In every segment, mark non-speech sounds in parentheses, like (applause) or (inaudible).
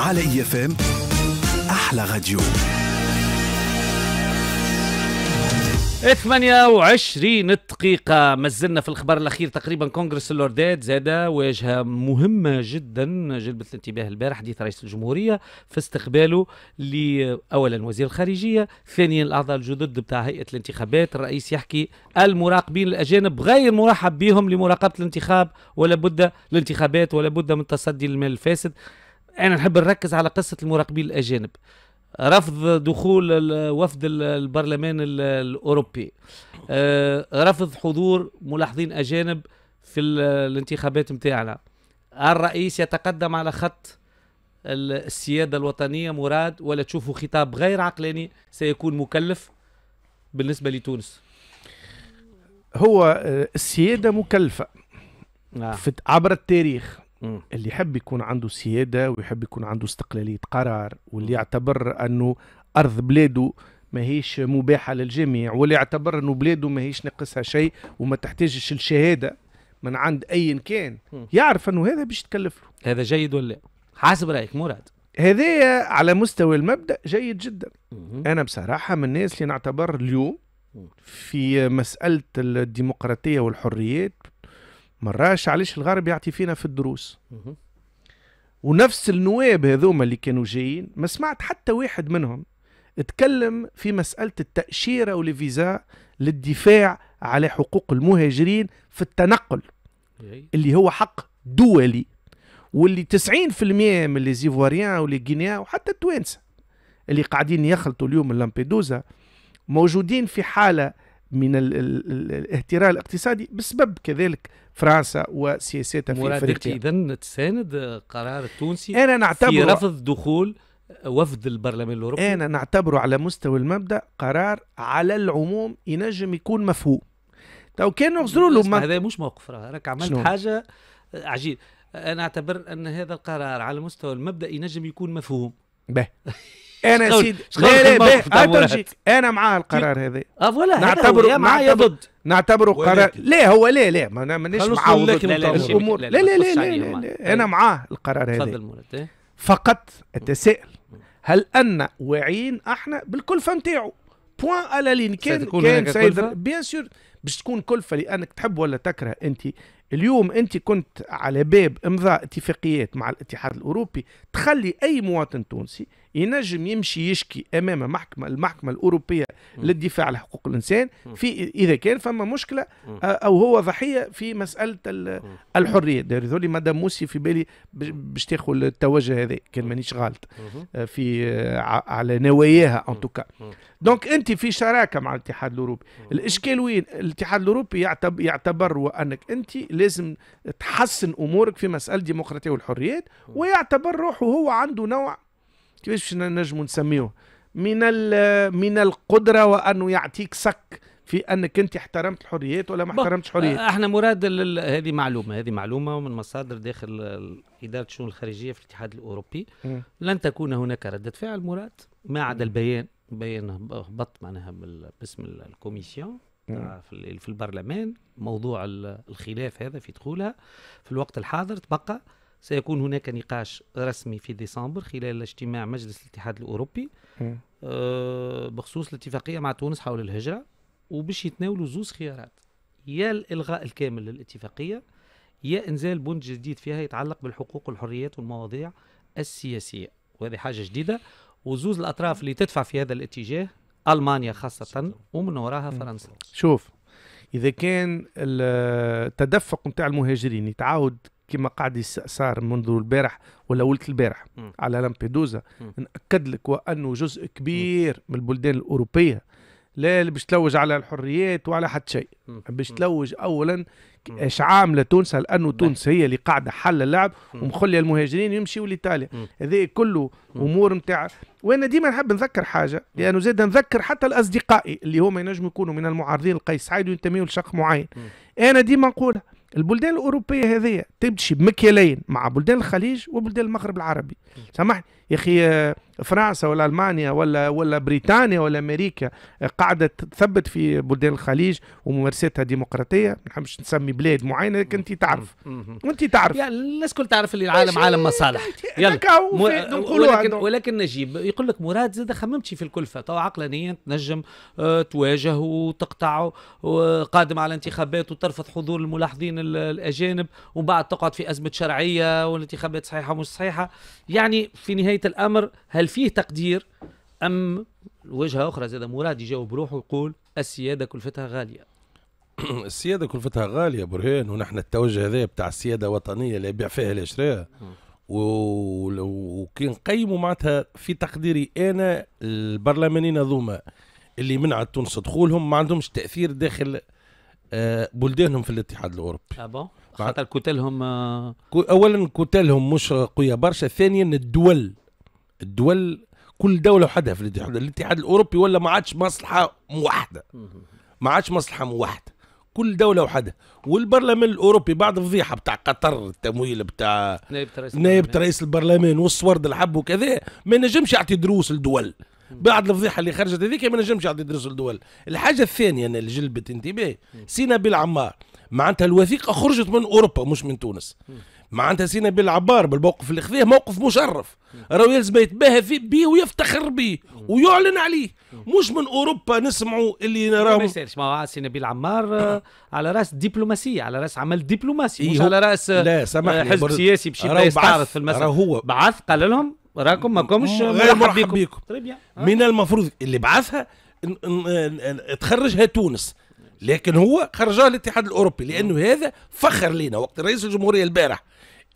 على اي اف ام احلى راديو 28 دقيقة مازلنا في الخبر الأخير تقريبا كونغرس اللوردات زاد واجهة مهمة جدا جلبت الانتباه البارح حديث رئيس الجمهورية في استقباله لأولا وزير الخارجية ثانيا الأعضاء الجدد بتاع هيئة الانتخابات الرئيس يحكي المراقبين الأجانب غير مرحب بهم لمراقبة الانتخاب ولا بد الانتخابات ولا بد من تصدي المال الفاسد انا نحب نركز على قصه المراقبين الاجانب رفض دخول وفد البرلمان الاوروبي آه، رفض حضور ملاحظين اجانب في الانتخابات نتاعنا الرئيس يتقدم على خط السياده الوطنيه مراد ولا تشوفوا خطاب غير عقلاني سيكون مكلف بالنسبه لتونس هو آه، السياده مكلفه آه. عبر التاريخ اللي يحب يكون عنده سيادة ويحب يكون عنده استقلالية قرار واللي يعتبر أنه أرض بلاده ما هيش مباحة للجميع واللي يعتبر أنه بلاده ما هيش نقصها شيء وما تحتاجش الشهادة من عند أي كان يعرف أنه هذا باش تكلف له هذا جيد ولا حسب رأيك مراد هذايا على مستوى المبدأ جيد جدا أنا بصراحة من الناس اللي نعتبر اليوم في مسألة الديمقراطية والحريات مراش علاش الغرب يعطي فينا في الدروس ونفس النواب هذوما اللي كانوا جايين ما سمعت حتى واحد منهم اتكلم في مسألة التأشيرة والفيزا للدفاع على حقوق المهاجرين في التنقل اللي هو حق دولي واللي 90% من لي زيفواريان ولي غينيا وحتى التوانسه اللي قاعدين يخلطوا اليوم لامبيدوزا موجودين في حاله من الاهترال الاقتصادي بسبب كذلك فرنسا وسياساتها في افريقيا اذا تساند قرار التونسي انا نعتبر في رفض دخول وفد البرلمان الاوروبي انا نعتبره على مستوى المبدا قرار على العموم ينجم يكون مفهوم تو كان نغزروا له هذا مش موقف راك عملت شنو؟ حاجه عجيب انا اعتبر ان هذا القرار على مستوى المبدا ينجم يكون مفهوم به (laughs) انا سيدي لا لا لا انا مع القرار هذا اه نعتبره معايا ضد نعتبره قرار لا هو لا لا ما مانيش مع لا لا لا لا لا لا انا معاه القرار هذا إيه. فقط اتساءل هل ان واعيين احنا بالكلفه نتاعو بوان على لين كان كان سيد بيان سور باش تكون كلفه لانك تحب ولا تكره انت اليوم انت كنت على باب امضاء اتفاقيات مع الاتحاد الاوروبي تخلي اي مواطن تونسي ينجم يمشي يشكي امام محكمه المحكمه الاوروبيه للدفاع عن حقوق الانسان في اذا كان فما مشكله او هو ضحيه في مساله الحريه ذولي مدام موسي في بالي باش تاخذ التوجه هذا كان مانيش غلط في على نواياها ان توكا دونك انت في شراكه مع الاتحاد الاوروبي الاشكال وين الاتحاد الاوروبي يعتبر وانك انت لازم تحسن امورك في مساله الديمقراطيه والحريات ويعتبر روحه هو عنده نوع كيفاش نجم نسميوه من من القدره وانه يعطيك سك في انك انت احترمت الحريات ولا ما احترمتش حريات آه، احنا مراد هذه معلومه هذه معلومه من مصادر داخل اداره الشؤون الخارجيه في الاتحاد الاوروبي م. لن تكون هناك رده فعل مراد ما عدا البيان بيان هبط معناها باسم الكوميسيون في البرلمان موضوع الخلاف هذا في دخولها في الوقت الحاضر تبقى سيكون هناك نقاش رسمي في ديسمبر خلال اجتماع مجلس الاتحاد الأوروبي أه بخصوص الاتفاقية مع تونس حول الهجرة وباش يتناولوا زوز خيارات يا الإلغاء الكامل للاتفاقية يا إنزال بند جديد فيها يتعلق بالحقوق والحريات والمواضيع السياسية وهذه حاجة جديدة وزوز الأطراف اللي تدفع في هذا الاتجاه ألمانيا خاصة ومن وراها فرنسا شوف إذا كان التدفق نتاع المهاجرين يتعاود كما قاعد صار منذ البارح ولا ولت البارح على لامبيدوزا ناكد لك وانه جزء كبير م. من البلدان الاوروبيه لا اللي باش تلوج على الحريات وعلى حتى شيء باش تلوج اولا اش عامله تونس لانه تونس هي اللي قاعده حل اللعب ومخليه المهاجرين يمشيوا لايطاليا هذا كله امور نتاع وانا ديما نحب نذكر حاجه لانه زاد نذكر حتى الاصدقائي اللي هما ينجموا يكونوا من المعارضين لقيس سعيد وينتميوا لشق معين انا ديما نقولها البلدان الاوروبيه هذه تمشي بمكيالين مع بلدان الخليج وبلدان المغرب العربي سامحني يا اخي آه، فرنسا ولا المانيا ولا ولا بريطانيا ولا امريكا آه، قاعده تثبت في بلدان الخليج وممارستها ديمقراطيه ما نحبش نسمي بلاد معينه لكن انت تعرف وانت تعرف يعني الناس كل تعرف اللي العالم عالم مصالح يلا م... ولكن ولكن نجيب يقول لك مراد زاد خممتش في الكلفه تو عقلانيا تنجم آه، تواجه وتقطع وقادم على انتخابات وترفض حضور الملاحظين الاجانب ومن بعد تقعد في ازمه شرعيه والانتخابات صحيحه ومش صحيحه يعني في نهايه الامر هل فيه تقدير ام وجهه اخرى زاد مراد يجاوب روحه ويقول السياده كلفتها غاليه (clears throat) السياده كلفتها غاليه برهان ونحن التوجه هذا بتاع السياده وطنيه اللي يبيع فيها لا يشريها وكي نقيموا معناتها في تقديري انا البرلمانيين هذوما اللي منعت تونس دخولهم ما عندهمش تاثير داخل بلدانهم في الاتحاد الاوروبي أبو. آه، خاطر كتلهم آه، اولا كتلهم مش قويه برشا ثانيا الدول الدول كل دوله وحدها في الاتحاد الاتحاد الاوروبي ولا ما عادش مصلحه موحده ما عادش مصلحه موحده كل دولة وحدها والبرلمان الأوروبي بعد الفضيحة بتاع قطر التمويل بتاع نائب رئيس, نائب رئيس البرلمان والصور الحب وكذا ما نجمش يعطي دروس للدول بعد الفضيحه اللي خرجت هذيك ما نجمش يعطي دروس الدول الحاجه الثانيه انا اللي جلبت انتباهي سينا بالعمار معناتها الوثيقه خرجت من اوروبا مش من تونس معناتها سينا بالعبار بالموقف اللي خذاه موقف مشرف راهو يلزم يتباهى فيه بيه ويفتخر بيه ويعلن عليه مش من اوروبا نسمعوا اللي راهم ما يسالش ما عاد سي عمار آه، على راس دبلوماسيه على راس عمل دبلوماسي مش إيه على راس لا آه، حزب سياسي باش يبعث في المسألة هو بعث قال لهم راكم ماكمش آه، غير مرحب بيكم, بيكم. طيب آه. من المفروض اللي بعثها تخرجها تونس لكن هو خرجها الاتحاد الاوروبي لانه هذا فخر لنا وقت رئيس الجمهوريه البارح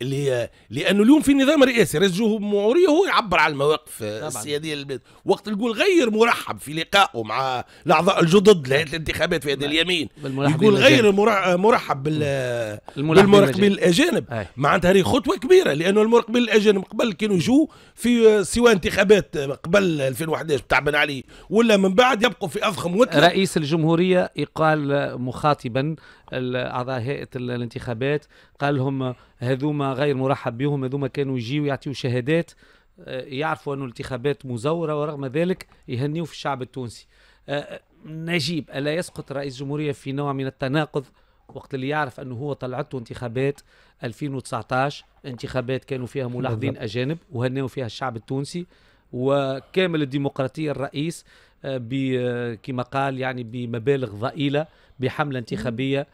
اللي هي لانه اليوم في نظام رئاسي رئيس الجمهوريه هو يعبر عن المواقف آه، السياديه للبلاد وقت يقول غير مرحب في لقائه مع الاعضاء الجدد لهيئه الانتخابات في هذا اليمين يقول غير مرحب بالمراقبين الاجانب معناتها هذه خطوه كبيره لانه المراقبين الاجانب قبل كانوا يجوا في آه، سواء انتخابات آه، قبل 2011 بتاع بن علي ولا من بعد يبقوا في اضخم وتر رئيس الجمهوريه يقال مخاطبا اعضاء هيئه الانتخابات قال لهم هذوما غير مرحب بهم هذوما كانوا يجيو يعطيو شهادات آه، يعرفوا أنه الانتخابات مزورة ورغم ذلك يهنيوا في الشعب التونسي آه، آه، نجيب ألا يسقط رئيس الجمهوريه في نوع من التناقض وقت اللي يعرف أنه هو طلعته انتخابات 2019 انتخابات كانوا فيها ملاحظين أجانب وهنوا فيها الشعب التونسي وكامل الديمقراطية الرئيس كما قال يعني بمبالغ ضئيلة بحملة انتخابية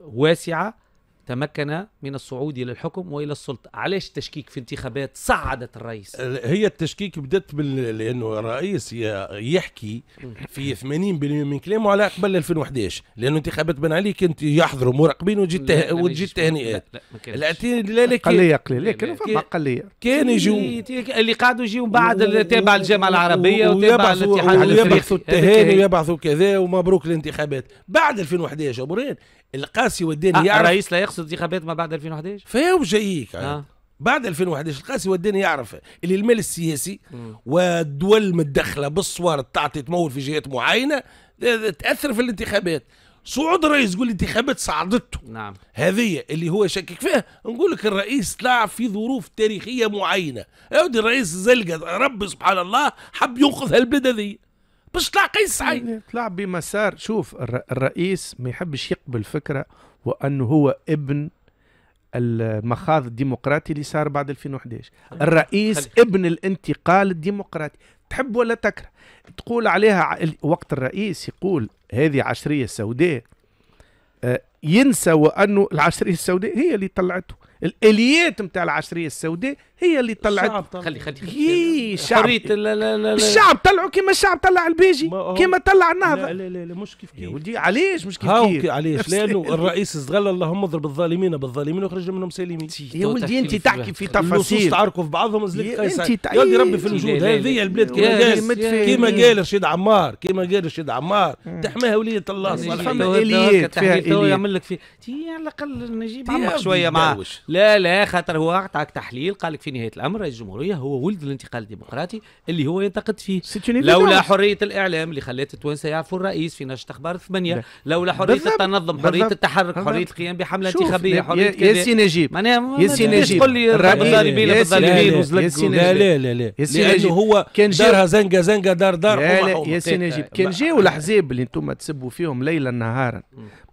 واسعة تمكن من الصعود الى الحكم والى السلطه، علاش التشكيك في انتخابات صعدت الرئيس؟ هي التشكيك بدات بال... لانه الرئيس يحكي في 80% من كلامه على قبل 2011 لانه انتخابات بن علي كنت يحضروا مراقبين وتجي الته... وتجي التهنئات لا لا لذلك قليل قليل لكن فما قليل كان يجوا اللي قعدوا يجوا بعد تابع الجامعه العربيه وتابع الاتحاد الافريقي يبعثوا التهاني ويبعثوا كذا ومبروك الانتخابات بعد 2011 ابو رين القاسي والداني آه، يعرف الرئيس لا تقصد انتخابات ما بعد 2011 فيها وجايك آه. بعد 2011 القاسي وداني يعرف اللي المال السياسي والدول متدخله بالصور تعطي تمول في جهات معينه تاثر في الانتخابات صعود الرئيس يقول الانتخابات صعدته نعم هذه اللي هو شكك فيها نقول لك الرئيس طلع في ظروف تاريخيه معينه عاودي الرئيس زلقة ربي سبحان الله حب ينقذ هالبلاد هذه باش طلع قيس سعيد طلع بمسار شوف الرئيس ما يحبش يقبل فكره وأنه هو ابن المخاض الديمقراطي اللي صار بعد 2011 الرئيس خلي. ابن الانتقال الديمقراطي تحب ولا تكره تقول عليها وقت الرئيس يقول هذه عشرية سوداء آه، ينسى وأنه العشرية السوداء هي اللي طلعته الآليات متاع العشرية السوداء هي اللي طلعت خلي خلي خلي إيه، الشعب طلعوا كيما الشعب طلع البيجي كيما طلع النهضه لا, لا لا مش كيف كيف ولدي علاش مش كيف كيف علاش لانه الرئيس استغل اللهم اضرب الظالمين بالظالمين وخرج منهم سالمين يا ولدي انت تحكي في تفاصيل النصوص تعاركوا في بعضهم زلك قيس يا ولدي إيه، ربي في إيه، الوجود هذه البلاد كيما قال كيما قال رشيد عمار كيما قال رشيد عمار تحماها ولية الله فما اليات فيها يعمل لك في على الاقل نجيب عمك شويه معاه لا لا خاطر هو اعطاك تحليل قال لك في نهايه الامر رئيس الجمهوريه هو ولد الانتقال الديمقراطي اللي هو ينتقد فيه لولا حريه الاعلام اللي خلت التوانسه يعرفوا الرئيس في نشره اخبار ثمانيه لولا حريه التنظم حريه التحرك حريه القيام بحمله انتخابيه حريه يا سي نجيب معناها يا سي نجيب تقول لي الظالمين الظالمين لا لا لا لا لانه هو كان دارها زنقه زنقه دار دار يا سي نجيب أه، كان جاو الاحزاب اللي انتم تسبوا فيهم ليلا نهارا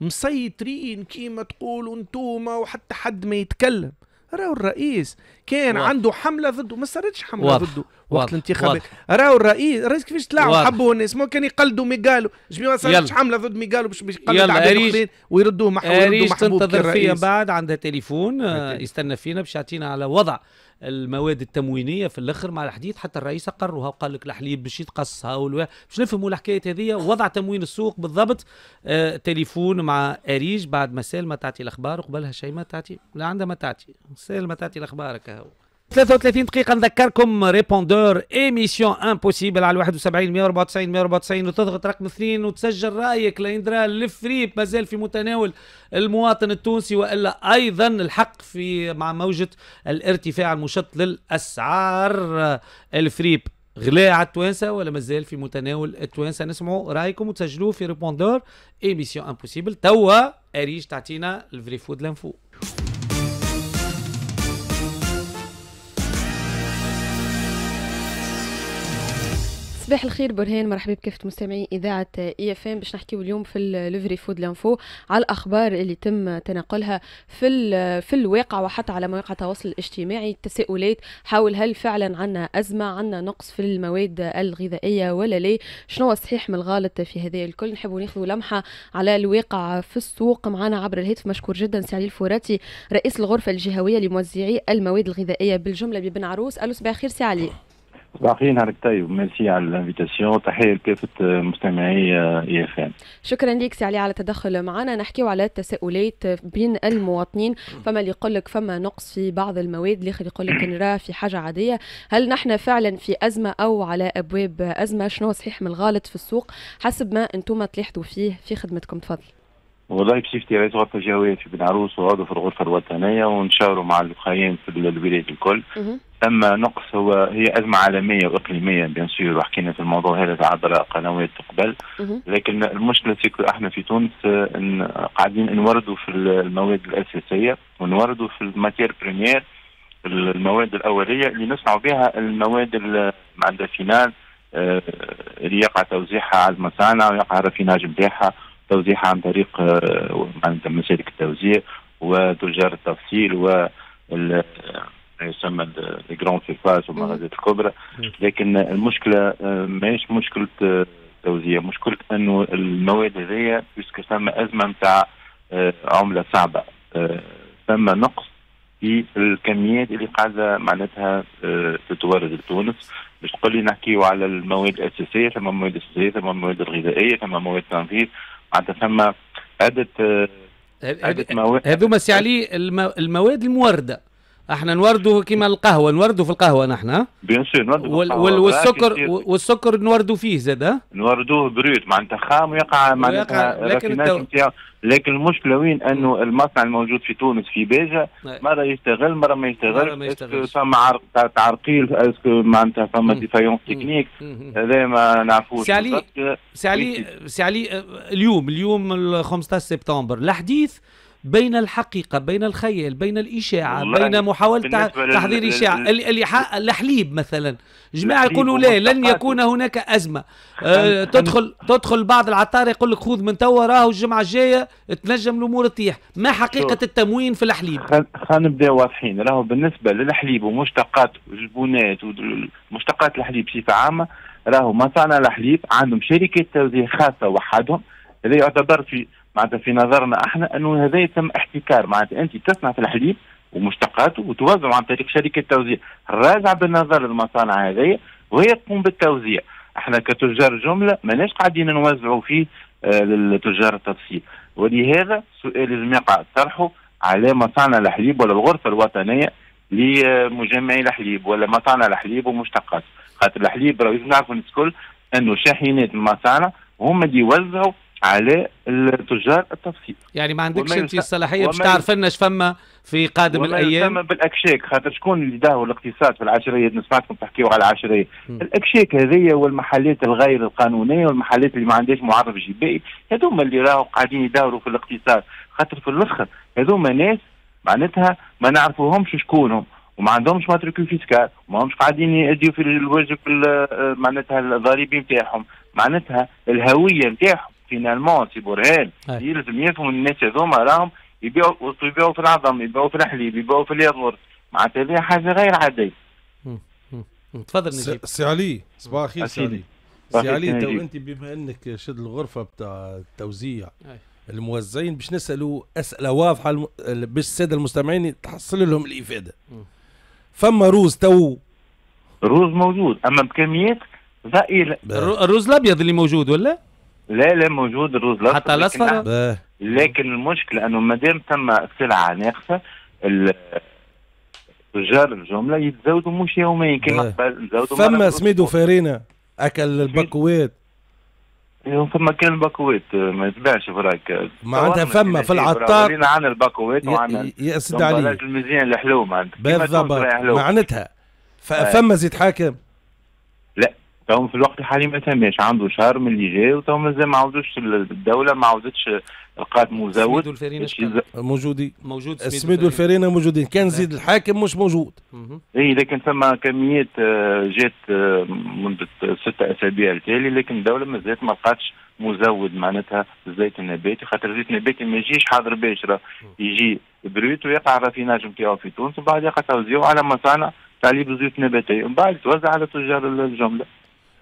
مسيطرين كيما تقولوا انتم وحتى حد ما يتكلم راهو الرئيس كان واضح. عنده حمله ضده ما صارتش حمله واضح. ضده وقت الانتخابات راهو الرئيس الرئيس كيفاش تلاعب حبوا الناس ما كان يقلدوا ميغالو جميع ما صارتش حمله ضد ميغالو باش يقلدوا عباد اخرين ويردوه محبوب ويردوه محبوب تنتظر فيا بعد عندها تليفون آه يستنى فينا باش يعطينا على وضع المواد التموينيه في الاخر مع الحديث حتى الرئيس اقرها وقال لك الحليب باش يتقصها باش نفهموا الحكايه هذه وضع تموين السوق بالضبط آه تليفون مع اريج بعد ما سالمه تعطي الاخبار وقبلها شيماء تعطي لا عندها ما تعطي سالمه تعطي الاخبار كهو 33 دقيقة نذكركم ريبوندور ايميسيون امبوسيبل على 71 194 194 وتضغط رقم اثنين وتسجل رايك لاندرا الفريب مازال في متناول المواطن التونسي والا ايضا الحق في مع موجة الارتفاع المشط للاسعار الفريب غلاء على التوانسه ولا مازال في متناول التوانسه نسمعوا رايكم وتسجلوه في ريبوندور ايميسيون امبوسيبل توا اريج تعطينا الفري فود لانفو صباح الخير برهان مرحبا بكافة مستمعي إذاعة إي اف ام باش نحكيو اليوم في لوفري فود لانفو على الأخبار اللي تم تناقلها في في الواقع وحتى على مواقع التواصل الاجتماعي التساؤلات حول هل فعلا عندنا أزمة عندنا نقص في المواد الغذائية ولا لا شنو الصحيح من الغلط في هذا الكل نحبوا ناخذوا لمحة على الواقع في السوق معنا عبر الهاتف مشكور جدا سعيد الفوراتي رئيس الغرفة الجهوية لموزعي المواد الغذائية بالجملة ببن عروس ألو صباح الخير سي علي صباح الخير نهارك طيب ميرسي على الانفيتاسيون تحيه لكافه آه، مستمعي آه، اي اف ام شكرا لك سي علي على التدخل معنا نحكيو على التساؤلات بين المواطنين فما اللي يقول لك فما نقص في بعض المواد الاخر يقول لك نراه في حاجه عاديه هل نحن فعلا في ازمه او على ابواب ازمه شنو صحيح من الغالط في السوق حسب ما انتم تلاحظوا فيه في خدمتكم تفضل والله كشفت رئيس غرفه جويه في بن عروس وعضو في الغرفه الوطنيه ونشاوروا مع الاخرين في الولايات الكل اما نقص هو هي ازمه عالميه واقليميه بيان سور وحكينا في الموضوع هذا عبر قنوات قبل لكن المشكله في احنا في تونس قاعدين نوردوا في المواد الاساسيه ونوردوا في الماتير بريمير المواد الاوليه اللي نصنعوا بها المواد معناتها فينال آه، اللي يقع توزيعها على المصانع ويقع الرفيناج نتاعها توزيعها عن طريق آه، مسالك التوزيع وتجار التفصيل و ما آه، يسمى الجرون فيفاس والمغازات الكبرى لكن المشكله آه، ماهيش مشكله توزيع مشكله انه المواد هذيا بيسك ثم ازمه نتاع عمله صعبه ثم نقص في الكميات اللي قاعده معناتها تتورد لتونس باش تقول لي نحكيو على المواد الاساسيه ثم المواد الاساسيه ثم المواد الغذائيه ثم مواد تنظيف معناتها ثم عده عده مواد هذوما سي علي المواد المورده احنا نورده كما القهوه نورده في القهوه نحن بيان سور نوردوا وال والسكر والسكر نوردوا فيه زاد نوردوه بروت معناتها خام ويقع معناتها لكن لكن المشكله وين انه المصنع الموجود في تونس في بيجا نعم. مره يستغل مره ما يستغل فما عرق تعرقيل اسكو معناتها فما ديفايونس تكنيك هذا ما نعرفوش سي علي سي علي اليوم اليوم 15 سبتمبر الحديث بين الحقيقه بين الخيال بين الاشاعه بين يعني محاوله تحضير اشاعه الحليب مثلا جماعه يقولوا لا لن يكون هناك ازمه أه تدخل تدخل بعض العطار يقول لك خذ من توا راهو الجمعه الجايه تنجم الامور تطيح ما حقيقه التموين في الحليب خلينا نبدا واضحين راهو بالنسبه للحليب ومشتقات الجبونات ومشتقات الحليب بصفه عامه راهو مصانع الحليب عندهم شركه توزيع خاصه وحدهم اللي يعتبر في معناتها في نظرنا احنا انه هذا يتم احتكار معناتها انت تصنع في الحليب ومشتقاته وتوزعه عن طريق شركه توزيع راجع بالنظر للمصانع هذه وهي تقوم بالتوزيع احنا كتجار جمله ماناش قاعدين نوزعوا فيه آه، للتجار التفصيل ولهذا سؤال لازم يقع طرحه على مصانع الحليب ولا الغرفه الوطنيه لمجمعي الحليب ولا مصانع الحليب ومشتقاته خاطر الحليب راه لازم نعرفوا الكل انه شاحنات المصانع هم اللي يوزعوا على التجار التفصيل يعني ما عندكش انت الصلاحيه باش تعرف لنا فما في قادم الايام فما بالاكشاك خاطر شكون اللي داهوا الاقتصاد في العشريه نسمعكم تحكيوا على العشريه الاكشاك هذيا والمحلات الغير القانونيه والمحلات اللي ما عندهاش معرف جبائي هذوما اللي راهو قاعدين يداوروا في الاقتصاد خاطر في الاخر هذوما ناس معناتها ما نعرفوهمش شكونهم وما عندهمش ماتريكول فيسكال وما همش قاعدين يديوا في الواجب معناتها الضريبي نتاعهم معناتها الهويه نتاعهم Hmm. Hmm. Hmm. فينالمون سي بورهان يلزم يفهموا الناس هذوما راهم يبيعوا يبيعوا في العظم يبيعوا في الحليب يبيعوا في اليضمر معناتها هذه حاجه غير عاديه تفضل نجيب سي علي صباح الخير سي علي سي علي تو انت بما انك شد الغرفه بتاع التوزيع الموزعين باش نسالوا اسئله واضحه باش الساده المستمعين تحصل لهم الافاده فما روز تو روز موجود اما بكميات ضئيله الروز الابيض اللي موجود ولا؟ لا لا موجود الروز الاصفر حتى الاصفر لكن, لكن المشكله انه ما دام ثم سلعه ناقصه تجار الجمله يتزودوا مش يوميا كما قبل نزودوا فما سميدو فارينا اكل البكوات أيوة، فما كان الباكوات ما يتباعش براك معناتها فما في العطار عن الباكوات وعن يا سيدي علي المزيان الحلو معناتها بالضبط معناتها فما زيد حاكم تو في الوقت الحالي ما تماش عنده شهر من اللي جاي وتو مازال ما عاودوش الدوله ما عاودتش القات مزود الفرينة موجودين موجود السميد والفرينه موجودين كان زيد الحاكم مش موجود اي لكن ثم كميات آه، جات آه، منذ ستة اسابيع التالي لكن الدوله مازالت ما لقاتش مزود معناتها الزيت النباتي خاطر الزيت النباتي ما يجيش حاضر باشره يجي بريت ويقع الرافيناج نتاعو في تونس وبعد يقع توزيعه على مصانع تعليب الزيوت النباتيه ومن بعد توزع على تجار الجمله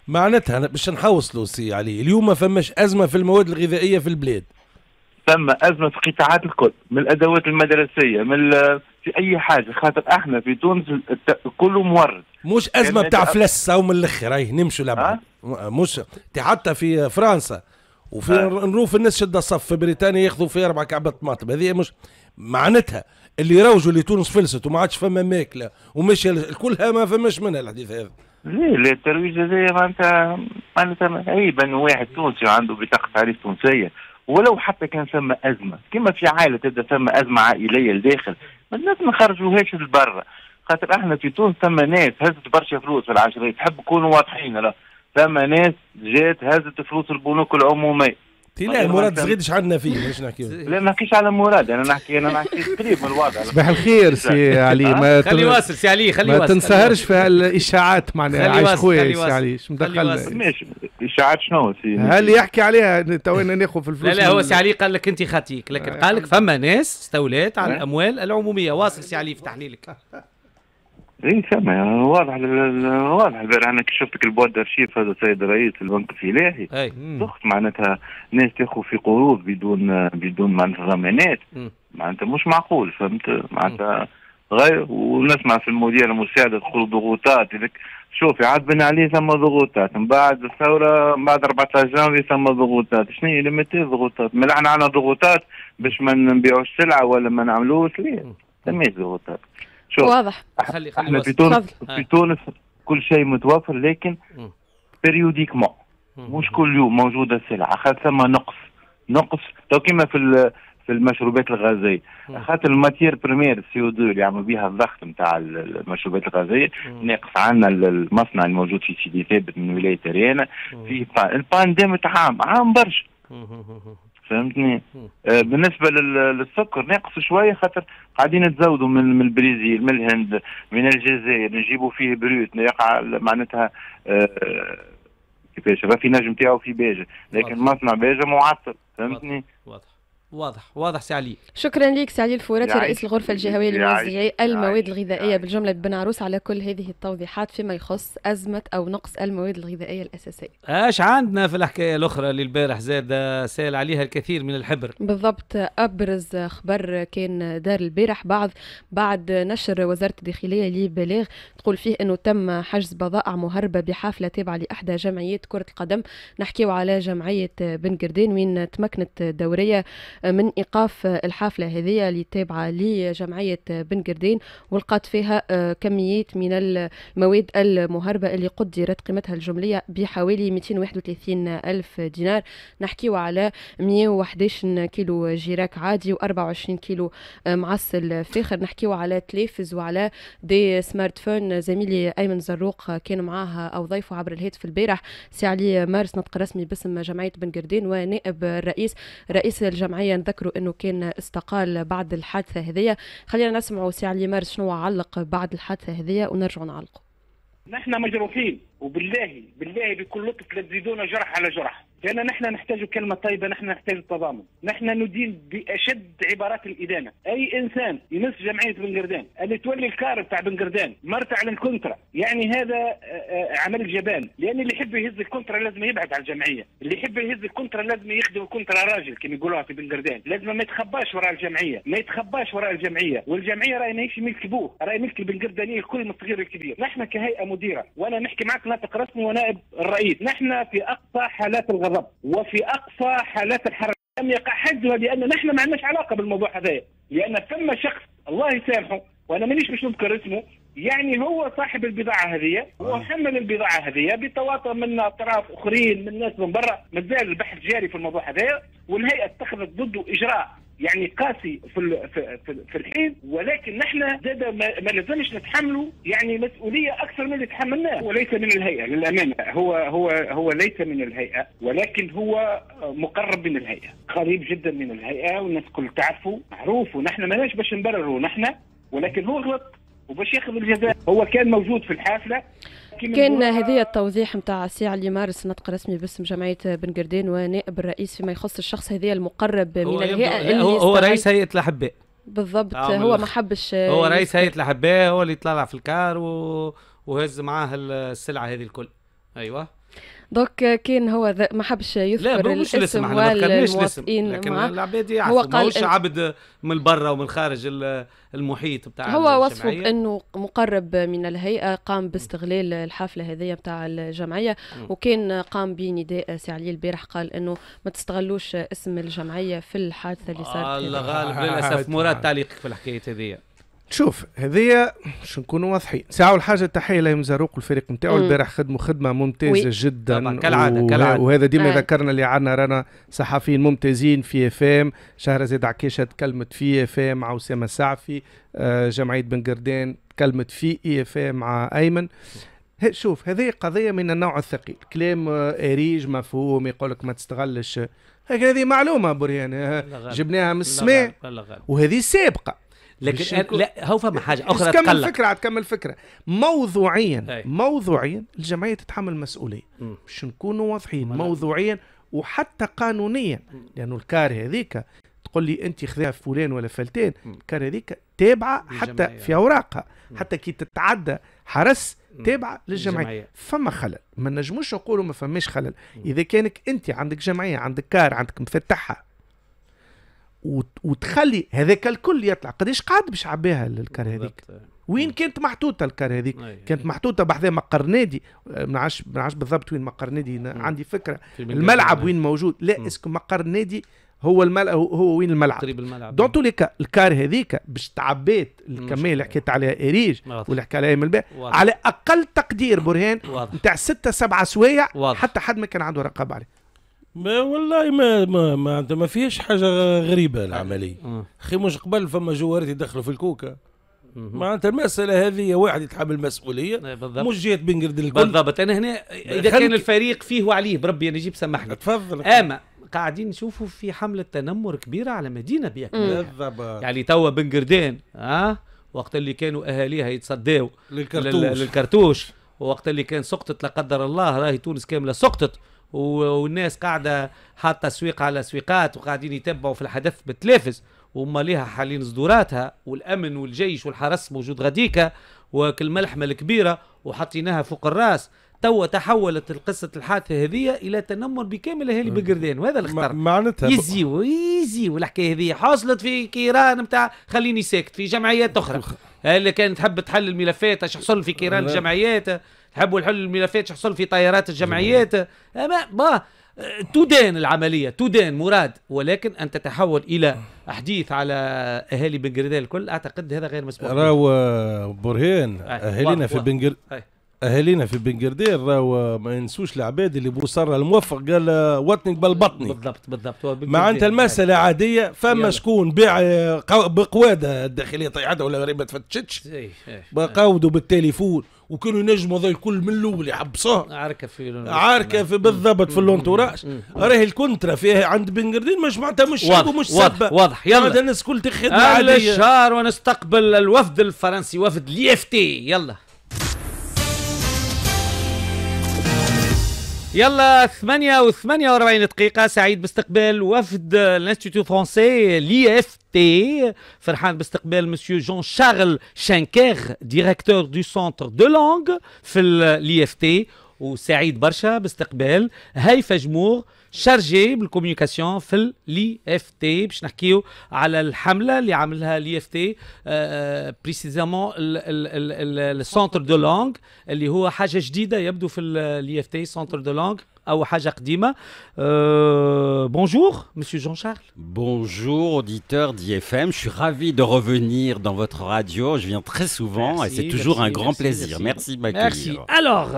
معناتها باش نحوصلوا سي علي اليوم ما فماش ازمه في المواد الغذائيه في البلاد ثم ازمه في قطاعات الكل من الادوات المدرسيه من في اي حاجه خاطر احنا في تونس كله مورد مش ازمه يعني بتاع فلس او من الاخر اي نمشوا لبعض مش حتى في فرنسا وفي أه؟ نروف الناس شد الصف في بريطانيا ياخذوا في اربع كعبه طماطم هذه مش معناتها اللي يروجوا لتونس فلست وما عادش فما ماكله ومش كلها ما فماش منها الحديث هذا ليه الترويج هذايا معناتها معناتها عيب بن واحد تونسي عنده بطاقه تعريف تونسيه ولو حتى كان ثم ازمه كما في عائله تبدا ثم ازمه عائليه لداخل ما الناس ما خرجوهاش لبرا خاطر احنا في تونس ثم ناس هزت برشا فلوس في العشرية تحب نكونوا واضحين لا ثم ناس جات هزت فلوس البنوك العموميه طيب، طيب، لا مراد صغير اش عندنا فيه باش نحكي (laughs) لا ما نحكيش على مراد انا نحكي انا نحكي قريب من الوضع صباح الخير سي (laughs) علي ما خلي واصل سي علي خلي واصل ما تنسهرش في الاشاعات معناها عايش خويا سي علي مش مدخل ماشي اشاعات شنو سي هل يحكي عليها توينا ناخذ في الفلوس لا لا هو سي علي قال لك انت خاتيك لكن آه. قال لك فما ناس استولات على آه. الاموال العموميه واصل سي علي في تحليلك اي ثم واضح واضح البارح انا كي شفتك البواد ارشيف هذا السيد رئيس البنك الفلاحي ضغط معناتها ناس تاخذ في قروض بدون بدون معناتها ضمانات معناتها مش معقول فهمت معناتها غير ونسمع في المدير المساعدة تقول ضغوطات شوفي عاد بن علي ثم ضغوطات من بعد الثوره من بعد 14 جانفي ثم ضغوطات شنو هي تي ضغوطات ما احنا عندنا ضغوطات باش ما نبيعوش سلعه ولا ما نعملوش ليه ثم ضغوطات شوف واضح خلي خلي احنا في تونس في تونس كل شيء متوفر لكن بيريوديكمون مش كل يوم موجوده السلعه خاطر ثم نقص نقص تو كيما في في المشروبات الغازيه خاطر الماتير بريمير السي او 2 اللي يعملوا بها الضغط نتاع المشروبات الغازيه ناقص عندنا المصنع الموجود في سيدي ثابت من ولايه ريانا في البان عام عام برشا فهمتني آه، بالنسبه للسكر ناقص شويه خاطر قاعدين نتزودوا من من البرازيل من الهند من الجزائر نجيبوا فيه بروت يقع معناتها آه كيفاش الرافيناج نتاعو في باجه لكن مصنع باجه معطل فهمتني واضح واضح واضح سي علي شكرا لك سي علي الفوراتي يعني رئيس الغرفه الجهويه لموزعي المواد الغذائيه يعني بالجمله بن عروس على كل هذه التوضيحات فيما يخص ازمه او نقص المواد الغذائيه الاساسيه اش عندنا في الحكايه الاخرى اللي البارح زاد سال عليها الكثير من الحبر بالضبط ابرز خبر كان دار البارح بعض بعد نشر وزاره الداخليه لبلاغ تقول فيه انه تم حجز بضائع مهربه بحافله تابعه لاحدى جمعيات كره القدم نحكيو على جمعيه بن قردين وين تمكنت دوريه من إيقاف الحافلة هذه اللي تابعة لجمعية بن قردين ولقات فيها آه، كميات من المواد المهربة اللي قدرت قيمتها الجملية بحوالي 231 ألف دينار نحكيو على 111 كيلو جيراك عادي و24 كيلو آه، معسل فاخر نحكيو على تلفز وعلى دي سمارت فون زميلي أيمن زروق كان معاه أو ضيفه عبر الهاتف البارح سي علي مارس نطق رسمي باسم جمعية بن قردين ونائب الرئيس رئيس الجمعية النهايه نذكروا انه كان استقال بعد الحادثه هذية خلينا نسمعوا سي علي مارس شنو علق بعد الحادثه هذية ونرجع نعلقوا نحن مجروحين وبالله بالله بكل لطف لا تزيدونا جرح على جرح لان نحن نحتاج كلمه طيبه نحن نحتاج التضامن نحن ندين باشد عبارات الادانه اي انسان يمس جمعيه بن قردان اللي تولي الكار بتاع بن قردان مرتع للكونترا يعني هذا آه، آه، عمل جبان لان اللي يحب يهز الكونترا لازم يبعد على الجمعيه اللي يحب يهز الكونترا لازم يخدم الكونترا راجل كما يقولوها في بن قردان لازم ما يتخباش وراء الجمعيه ما يتخباش وراء الجمعيه والجمعيه راهي ماهيش ملك بوه راهي ملك بن الكل من الصغير والكبير نحن كهيئه مديره وانا نحكي معك ناطق رسمي ونائب الرئيس نحن في اقصى حالات الغ... هذا وفي اقصى حالات الحرب لم يقع حجزها لان نحن ما عندناش علاقه بالموضوع هذايا لان ثم شخص الله يسامحه وانا مانيش باش نذكر اسمه يعني هو صاحب البضاعه هذه هو آه. حمل البضاعه هذه بتواطؤ من اطراف اخرين من ناس من برا مازال البحث جاري في الموضوع هذا والهيئه اتخذت ضده اجراء يعني قاسي في في الحين ولكن نحن زاد ما لازمش نتحملوا يعني مسؤوليه اكثر من اللي تحملناه هو ليس من الهيئه للامانه هو هو هو ليس من الهيئه ولكن هو مقرب من الهيئه قريب جدا من الهيئه والناس الكل تعرفه معروف ونحن ماناش باش نبرروا نحن ولكن هو غلط وباش ياخذ الجزاء هو كان موجود في الحافله كان هذه التوضيح نتاع سي علي مارس نطق رسمي باسم جمعيه بن قردين ونائب الرئيس فيما يخص الشخص هذه المقرب من الهيئه هو, هو رئيس هيئه الاحباء بالضبط هو ما حبش هو رئيس هيئه الاحباء هو اللي طلع في الكار و... وهز معاه السلعه هذه الكل ايوه دوك كان هو ما حبش يذكر لا مش الاسم احنا ما ذكرناش الاسم لكن العباد يعرفوا هو قال إن... عبد من برا ومن خارج المحيط بتاع هو وصفه بانه مقرب من الهيئه قام باستغلال الحفله هذه بتاع الجمعيه وكان قام بنداء سي علي البارح قال انه ما تستغلوش اسم الجمعيه في الحادثه اللي صارت آه، الله غالب (laughs) للاسف مراد تعليقك في الحكايه هذه شوف هذيا باش نكونوا واضحين ساعه الحاجه تحيه لهم زاروق الفريق نتاعو البارح خدموا خدمه ممتازه وي. جدا كالعاده و... كالعاده وهذا ديما ذكرنا اللي عندنا رانا صحفيين ممتازين في اف ام شهرزاد عكاشه تكلمت في اف ام مع اسامه السعفي آه جمعيه بن قردان تكلمت في اي اف ام مع ايمن شوف هذه قضيه من النوع الثقيل كلام آه، اريج مفهوم يقول لك ما تستغلش هذه معلومه بريان آه، جبناها من السماء وهذه سابقه لكن أنا لا هو فما حاجه اخرى تكمل فكره تكمل فكره موضوعيا موضوعيا الجمعيه تتحمل المسؤوليه باش نكونوا واضحين موضوعيا وحتى قانونيا لانه الكار هذيك تقول لي انت خذيها فلان ولا فلتان الكار هذيك تابعه حتى في اوراقها حتى كي تتعدى حرس تابعه للجمعيه فما خلل ما نجموش نقولوا ما فماش خلل اذا كانك انت عندك جمعيه عندك كار عندك مفتحها وتخلي هذاك الكل يطلع قديش قعد باش عباها الكار هذيك وين كانت محطوطه الكار هذيك كانت محطوطه بحذا نادي آه، ما نعرفش ما نعرفش بالضبط وين مقر نادي عندي فكره الملعب وين موجود لا اسكو مقر نادي هو الملعب هو وين الملعب قريب الملعب دون تو ليكا الكار هذيك باش تعبيت الكميه اللي حكيت عليها اريج واللي حكى عليها من الباب على اقل تقدير برهان نتاع ستة سبعة سوايع حتى حد ما كان عنده رقابه عليه ما والله ما ما ما ما فيش حاجه غريبه العمليه آه. آه. اخي مش قبل فما جوارات يدخلوا في الكوكا معناتها المساله هذه واحد يتحمل مسؤوليه إيه، بالضبط. مش جهه بنقرد الكل بالضبط انا هنا اذا كان الفريق فيه وعليه بربي انا جيب سامحني تفضل اما قاعدين نشوفوا في حمله تنمر كبيره على مدينه بياكل بالضبط يعني توا بن قردان اه وقت اللي كانوا اهاليها يتصداوا للكرتوش للكرتوش وقت اللي كان سقطت لا قدر الله راهي تونس كامله سقطت والناس قاعده حاطه سويق على سويقات وقاعدين يتبعوا في الحدث بالتلافز وما ليها حالين صدوراتها والامن والجيش والحرس موجود غديكا وكالملحمه الكبيره وحطيناها فوق الراس تو تحولت القصة الحادثة هذه إلى تنمر بكامل أهالي بقردان وهذا اللي اختار معناتها يزيو يزيو الحكاية هذه حصلت في كيران نتاع خليني ساكت في جمعيات أخرى اللي كانت تحب تحل الملفات اش حصل في كيران الجمعيات حبوا يحلوا الملفات يحصلوا في طيارات الجمعيات ما با تدان العملية تدان مراد ولكن أن تتحول إلى حديث على أهالي بنغراديل الكل أعتقد هذا غير مسموح راهو برهان أهالينا في بنغراديل اهالينا في بنقردير راهو ما ينسوش العباد اللي بوصر الموفق قال وطني قبل بطني بالضبط بالضبط معناتها المساله يعني. عاديه فما شكون بيع بقواده الداخليه طيعتها ولا غريبه تفتشتش إيه، إيه. بقاودوا بالتليفون وكانوا ينجموا هذا الكل من الاول يحبسوه عركه في عركه في بالضبط في اللونتوراج راهي الكونترا فيها عند بن مش معناتها مش شعب ومش سبه واضح يلا الناس كل تخدم على الشهر ونستقبل الوفد الفرنسي وفد ليفتي يلا يلا 8 و48 دقيقة سعيد باستقبال وفد الانستيتو فرونسي لي اف تي فرحان باستقبال مسيو جون شارل شانكير ديريكتور دو سونتر دو لونغ في لي اف تي وسعيد برشا باستقبال هيفا جموغ chargé de communication l'IFT. Je vais vous de l'IFT, précisément le centre de langue, qui est une chose centre de langue, ou une Bonjour, Monsieur Jean-Charles. Bonjour, auditeur d'IFM. Je suis ravi de revenir dans votre radio. Je viens très souvent et c'est toujours un grand plaisir. Merci ma Merci. Alors...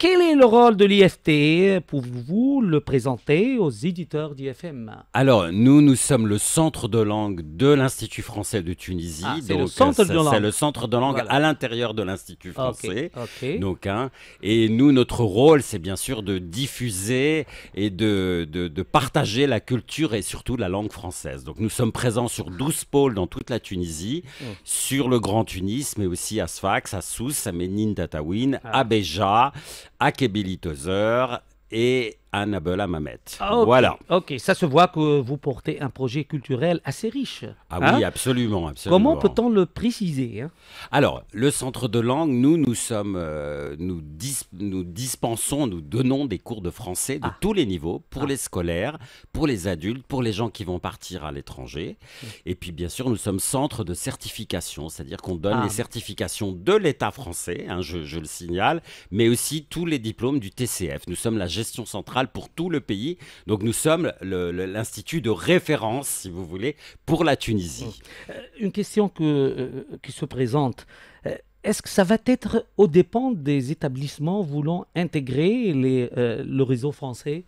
Quel est le rôle de l'IFT Pouvez-vous le présenter aux éditeurs d'IFM Alors, nous, nous sommes le centre de langue de l'Institut français de Tunisie. Ah, c'est le centre de langue. à l'intérieur de l'Institut français. Hein, et nous, notre rôle, c'est bien sûr de diffuser et de, de, partager la culture et surtout la langue française. Donc, nous sommes présents sur 12 pôles dans toute la Tunisie, oh. sur le Grand Tunis, mais aussi à Sfax, à Sousse, à Ménine, Tataouine, ah. à Béja. Akebili et Annabella Mamet. Ah, voilà. Ok, ça se voit que vous portez un projet culturel assez riche. Ah hein oui, absolument, Comment peut-on le préciser hein Alors, le centre de langue, nous, nous sommes, euh, nous, dispensons, nous donnons des cours de français de ah. tous les niveaux, pour ah. les scolaires, pour les adultes, pour les gens qui vont partir à l'étranger. Et puis, bien sûr, nous sommes centre de certification, c'est-à-dire qu'on donne les certifications de l'État français, hein, je le signale, mais aussi tous les diplômes du TCF. Nous sommes la gestion centrale pour tout le pays. Donc nous sommes l'institut de référence, si vous voulez, pour la Tunisie. Hum. Euh, une question que, euh, qui se présente. Euh, est-ce que ça va être aux dépens des établissements voulant intégrer les, le réseau français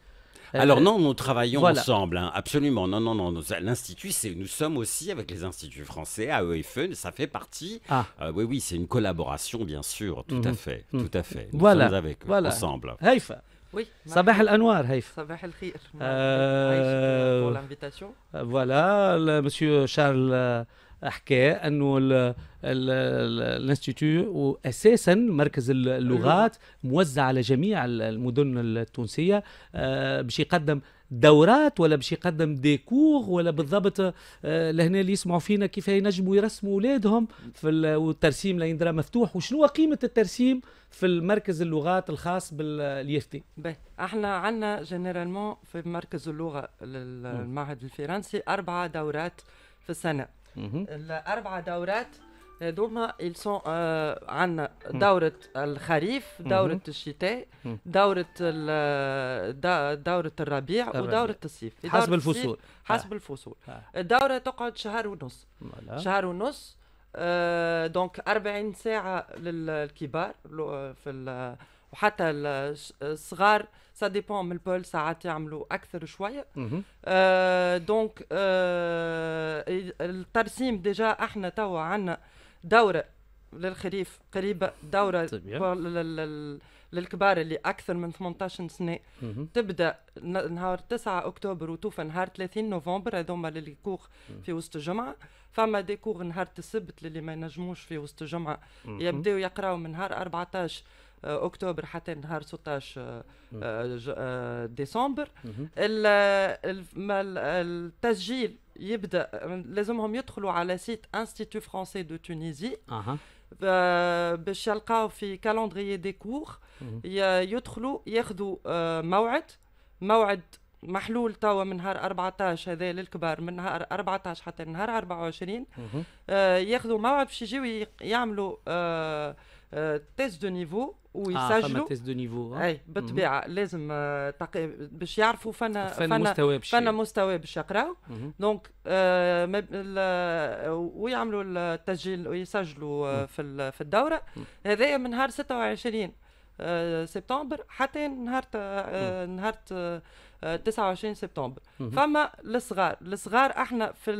alors non, nous travaillons ensemble, hein, absolument. Non, non, non. L'institut, c'est nous sommes aussi avec les instituts français, AEFE, e, ça fait partie. Ah. oui, oui, c'est une collaboration, bien sûr, tout à hum. fait, hum. tout à fait. Nous voilà. sommes avec ensemble. Oui. صباح الانوار هيف صباح الخير آه فوالا مسيو شارل حكى انه الانستيتو واساسا مركز اللغات أيوة. موزع على جميع المدن التونسيه آه، باش يقدم دورات ولا باش يقدم ديكور ولا بالضبط آه، لهنا اللي يسمعوا فينا كيف ينجموا يرسموا اولادهم في والترسيم لا يندرى مفتوح وشنو قيمه الترسيم في المركز اللغات الخاص باليفتي تي احنا عندنا جينيرالمون في مركز اللغه للمعهد الفرنسي اربعه دورات في السنه الاربعه دورات هذوما يلسون آه، عندنا دورة الخريف دورة الشتاء دورة آه، دورة الربيع ودورة الصيف حسب الفصول حسب آه. الفصول الدورة تقعد شهر ونص شهر ونص دونك 40 ساعة للكبار في وحتى الصغار سا ديبون من البول ساعات يعملوا اكثر شويه دونك الترسيم ديجا احنا توا عندنا دوره للخريف قريبه دوره طيب. للكبار اللي اكثر من 18 سنه تبدا نهار 9 اكتوبر وتوفى نهار 30 نوفمبر هذوما اللي كوخ في وسط الجمعه فما دي كوغ نهار السبت اللي ما ينجموش في وسط الجمعه يبداو يقراو من نهار 14 آه، اكتوبر حتى نهار 16 آه، آه، ديسمبر التسجيل يبدا لازمهم يدخلوا على سيت انستيتو فرونسي دو تونيزي باش يلقاو في كالندري دي كور يدخلوا ياخذوا آه، موعد موعد محلول توا من نهار 14 هذا للكبار من نهار 14 حتى نهار 24 آه، ياخذوا موعد باش يجيو يعملوا تيست دو نيفو ويسجلوا اه دو نيفو آه. اي بالطبيعه لازم آه، باش يعرفوا فن فن مستوى باش فن مستوى باش يقراو دونك آه،, آه ويعملوا التسجيل ويسجلوا في في الدوره هذايا من نهار 26 سبتمبر حتى نهار نهار 29 سبتمبر فما الصغار الصغار احنا في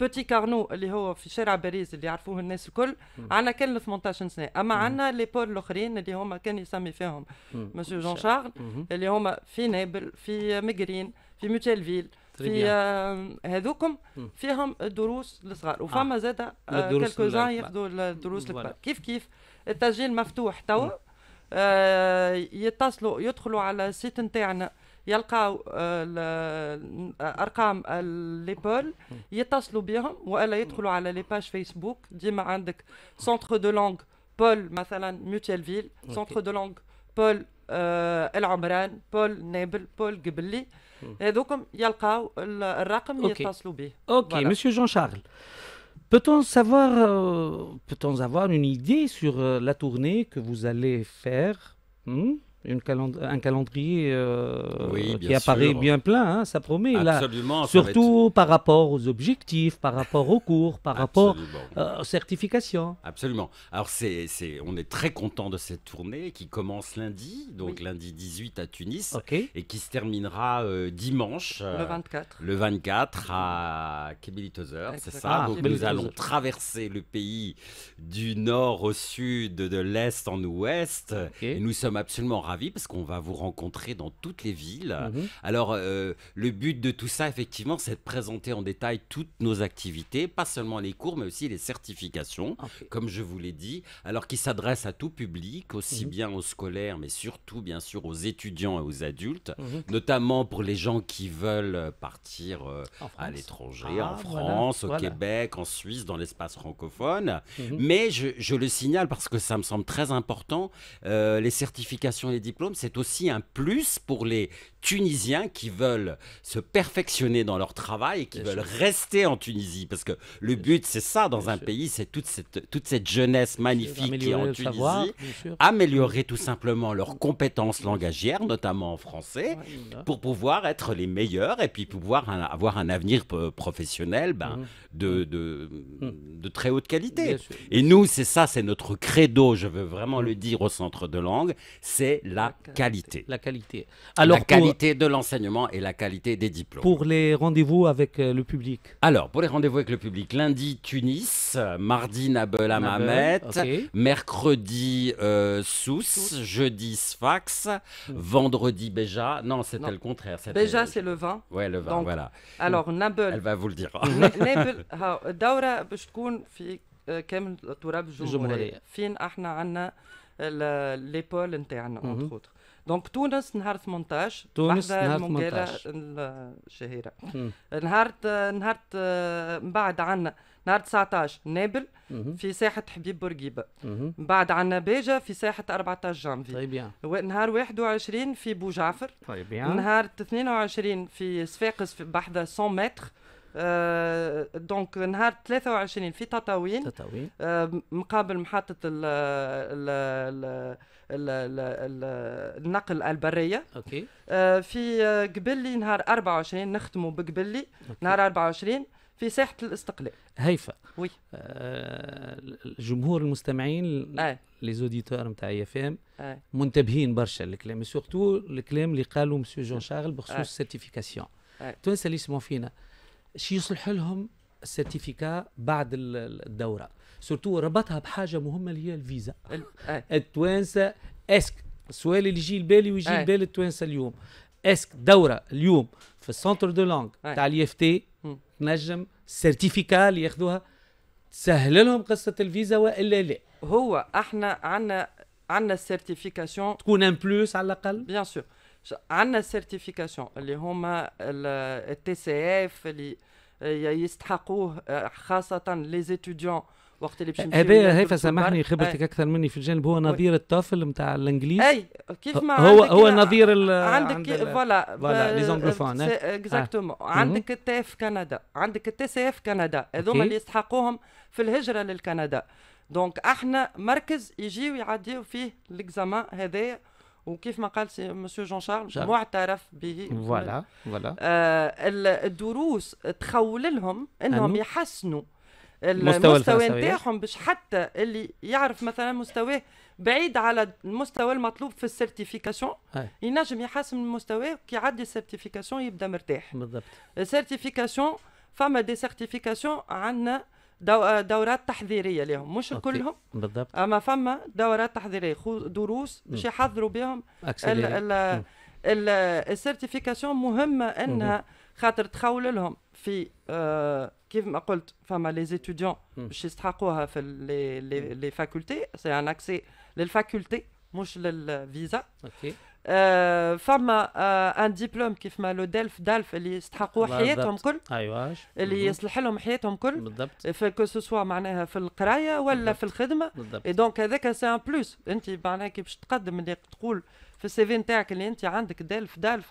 بوتي كارنو اللي هو في شارع باريس اللي يعرفوه الناس الكل عندنا كان 18 سنه اما عندنا لي بول الاخرين اللي هما كان يسمي فيهم مسيو جون شارل اللي هما في نابل في مقرين في فيل في آه هذوكم فيهم الدروس الصغار آه. وفما آه. زاد كلكوزان ياخذوا الدروس الكبار كيف كيف التسجيل مفتوح توا آه يتصلوا يدخلوا على السيت نتاعنا Ils trouvent les numéros de Paul, ils les trouvent et ils les pages Facebook. Ils disent qu'ils centre de langue Paul, par exemple, centre de langue Paul El-Omran, Paul Nebel, Paul Ghebelli. Et donc, ils trouvent les Ok, monsieur Jean-Charles, euh، peut-on avoir une idée sur euh, la tournée que vous allez faire hmm un calendrier euh, qui apparaît bien plein, hein, ça promet. surtout par rapport aux objectifs, par rapport aux cours, par rapport euh, aux certifications. Absolument. Alors, c'est on est très content de cette tournée qui commence lundi, donc lundi 18 à Tunis, et qui se terminera euh, dimanche. le 24. Le 24 à Kebelitozer, c'est ça. donc, nous allons traverser le pays du nord au sud, de l'est en ouest, et nous sommes absolument ravis parce qu'on va vous rencontrer dans toutes les villes. Mhm. Alors, euh, le but de tout ça, effectivement, c'est de présenter en détail toutes nos activités, pas seulement les cours, mais aussi les certifications, ah, comme je vous l'ai dit, alors qui s'adressent à tout public, aussi mhm. bien aux scolaires, mais surtout, bien sûr, aux étudiants et aux adultes, mhm. notamment pour les gens qui veulent partir euh, à l'étranger, ah, en France, au Québec, en Suisse, dans l'espace francophone. Mais je, le signale parce que ça me semble très important, euh, les certifications et les diplôme, c'est aussi un plus pour les Tunisiens qui veulent se perfectionner dans leur travail et qui veulent rester en Tunisie. Parce que le but, c'est ça dans un pays, c'est toute cette, toute cette jeunesse magnifique qui est en Tunisie. améliorer tout simplement leurs compétences langagières, notamment en français, pour pouvoir être les meilleurs et puis pouvoir avoir un avenir euh, professionnel ben, mmh. de, mmh. Mmh. de, très haute qualité. Et nous, c'est ça, c'est notre credo, je veux vraiment le dire au centre de langue, c'est la, qualité. La qualité. Alors, la qualité de l'enseignement et la qualité des diplômes. Pour les rendez-vous avec euh, le public Alors, pour les rendez-vous avec le public, lundi Tunis, mardi Nabel à Mamet, mercredi euh, Sousse, jeudi Sfax, vendredi Béja. Non, c'était le contraire. Béja, c'est le vin. Ouais, le vin, voilà. Alors, Nabel. Elle va vous le dire. (laughs) Nabel, euh, mhm. autres دونك تونس نهار 18 تونس نهار 18 الشهيره نهار نهار من بعد عندنا نهار 19 نابل في ساحه حبيب بورقيبه من mhm. بعد عندنا باجه في ساحه 14 جانفي طيب نهار 21 في بوجعفر طيب طيب نهار 22 في صفاقس بحذا 100 متر آه، دونك نهار 23 في تطاوين تطاوين آه، مقابل محطه ال ال النقل البريه اوكي آه، في قبلي نهار 24 نختموا بقبلي نهار 24 في ساحه الاستقلال هيفا وي الجمهور المستمعين آه. لي زوديتور نتاع اي اف ام منتبهين برشا للكلام سورتو الكلام اللي قالوا مسيو جون شارل بخصوص السيرتيفيكاسيون تونس اللي يسمعوا فينا شي يصلح لهم السيرتيفيكا بعد الدوره سورتو ربطها بحاجه مهمه اللي هي الفيزا آه. التوانسه اسك السؤال اللي يجي لبالي ويجي آه. لبال التوانسه اليوم اسك دوره اليوم في السنتر دو لانغ آه. تاع الاي اف تي تنجم سيرتيفيكا اللي ياخذوها تسهل لهم قصه الفيزا والا لا هو احنا عندنا عندنا السيرتيفيكاسيون تكون ان بلوس على الاقل بيان سور عندنا السيرتيفيكاسيون اللي هما التي سي اف اللي يستحقوه خاصه لي زيتيديون وقت اللي باش هذا هيفا سامحني خبرتك أي. اكثر مني في الجانب هو نظير الطفل نتاع الانجليزي اي كيف ما هو عندك هو نظير ال عندك فوالا فوالا لي زونغلوفون اكزاكتومون عندك التي اف كندا عندك التي سي اف كندا هذوما اللي يستحقوهم في الهجره للكندا دونك احنا مركز يجيو يعديو فيه الاكزامان هذايا وكيف ما قال مسيو جون شارل معترف به فوالا فوالا الدروس تخول لهم انهم يحسنوا المستوى نتاعهم باش حتى اللي يعرف مثلا مستواه بعيد على المستوى المطلوب في السيرتيفيكاسيون ينجم يحسن مستواه كي يعدي السيرتيفيكاسيون يبدا مرتاح بالضبط السيرتيفيكاسيون فما دي سيرتيفيكاسيون عندنا دو... دورات تحذيريه لهم مش أوكي. كلهم بالضبط اما فما دورات تحذيريه دروس باش يحضروا بهم السيرتيفيكاسيون مهمه انها خاطر تخول لهم في آه كيف ما قلت فما لي زيتوديون باش يستحقوها في لي لي فاكولتي سي ان اكسي للفاكولتي مش للفيزا اوكي آه فما آه ان ديبلوم كيف ما لو دلف دالف اللي يستحقوا حياتهم كل ايواش اللي يصلح لهم حياتهم كل بالضبط كو سوا معناها في القرايه ولا في الخدمه بالضبط دونك هذاك سي ان بلوس انت معناها كي باش تقدم اللي تقول في السي في نتاعك اللي انت عندك دالف دالف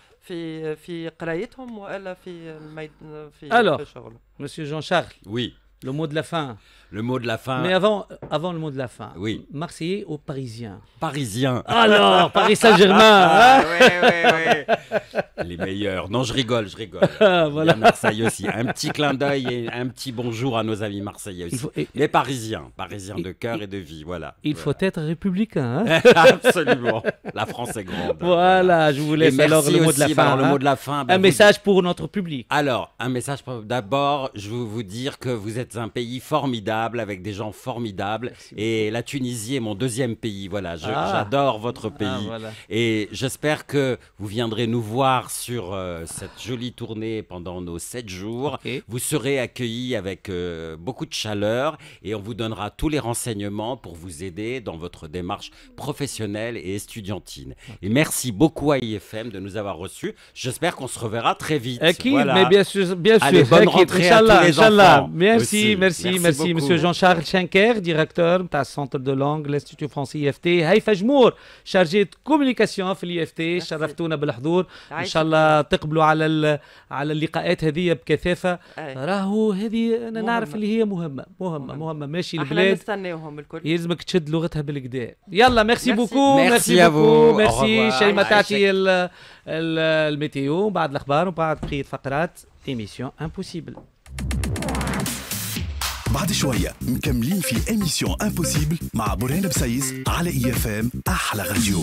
Alors, Monsieur Jean Charles, oui, le mot de la fin le mot de la fin. Mais avant, avant le mot de la fin. Oui. Marseillais ou Parisiens Parisien. Alors, Paris Saint-Germain. Ah, hein oui, Les meilleurs. Non, je rigole, je rigole. (laughs) Ah, voilà. Marseille aussi. Un petit clin d'œil et un petit bonjour à nos amis marseillais aussi. Les Parisiens, Parisiens de cœur et, de vie, voilà. Il faut être républicain. Hein (laughs) Absolument. La France est grande. Voilà, je vous laisse alors le mot de la fin. Hein. Bah, un message pour notre public. Alors, un message. D'abord, je veux vous dire que vous êtes un pays formidable avec des gens formidables. Et la Tunisie est mon deuxième pays. Voilà, ah. j'adore votre ah, pays. Et j'espère que vous viendrez nous voir sur euh, cette jolie tournée pendant nos sept jours. Vous serez accueillis avec euh, beaucoup de chaleur et on vous donnera tous les renseignements pour vous aider dans votre démarche professionnelle et estudiantine. Et merci beaucoup à IFM de nous avoir reçus. J'espère qu'on se reverra très vite. qui voilà. bien sûr, bien sûr. bonne rentrée à tous Merci, merci, merci, merci, merci, merci مسيو جون شارل شانكير ديريكتور نتاع السونتر دو لونغ لانستيتيو فرونسي اف تي هيفا جمور شارجي كوميونيكاسيون في الاي اف تي شرفتونا بالحضور ان شاء الله تقبلوا على على اللقاءات هذه بكثافه راهو هذه انا نعرف اللي هي مهمه مهمه مهمه ماشي البلاد نستناوهم الكل يلزمك تشد لغتها بالكدا يلا ميرسي بوكو ميرسي بوكو ميرسي شيماء تعطي الميتيو بعد الاخبار وبعد بقيه فقرات ايميسيون امبوسيبل بعد شوية مكملين في اميسيون امبوسيبل مع برهان بسيس على اي اف ام احلى راديو